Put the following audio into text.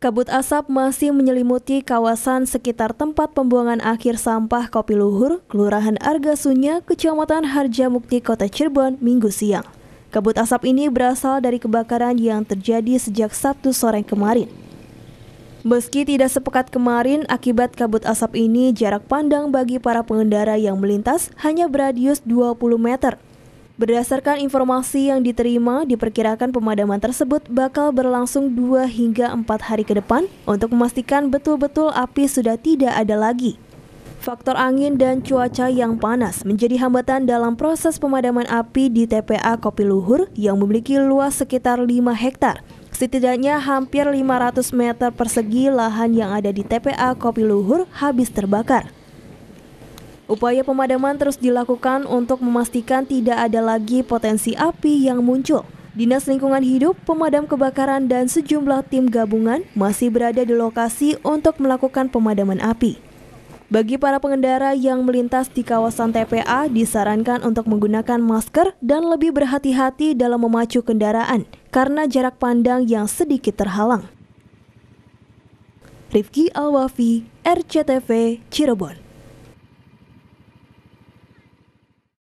Kabut asap masih menyelimuti kawasan sekitar tempat pembuangan akhir sampah Kopi Luhur, Kelurahan Argasunya, Kecamatan Harjamukti, Kota Cirebon, Minggu siang. Kabut asap ini berasal dari kebakaran yang terjadi sejak Sabtu sore kemarin. Meski tidak sepekat kemarin, akibat kabut asap ini jarak pandang bagi para pengendara yang melintas hanya beradius 20 meter. Berdasarkan informasi yang diterima, diperkirakan pemadaman tersebut bakal berlangsung 2 hingga 4 hari ke depan untuk memastikan betul-betul api sudah tidak ada lagi. Faktor angin dan cuaca yang panas menjadi hambatan dalam proses pemadaman api di TPA Kopi Luhur yang memiliki luas sekitar 5 hektar. Setidaknya hampir 500 meter persegi lahan yang ada di TPA Kopi Luhur habis terbakar. Upaya pemadaman terus dilakukan untuk memastikan tidak ada lagi potensi api yang muncul. Dinas Lingkungan Hidup, Pemadam Kebakaran, dan sejumlah tim gabungan masih berada di lokasi untuk melakukan pemadaman api. Bagi para pengendara yang melintas di kawasan TPA, disarankan untuk menggunakan masker dan lebih berhati-hati dalam memacu kendaraan karena jarak pandang yang sedikit terhalang. Rifki Alwafi, RCTV, Cirebon.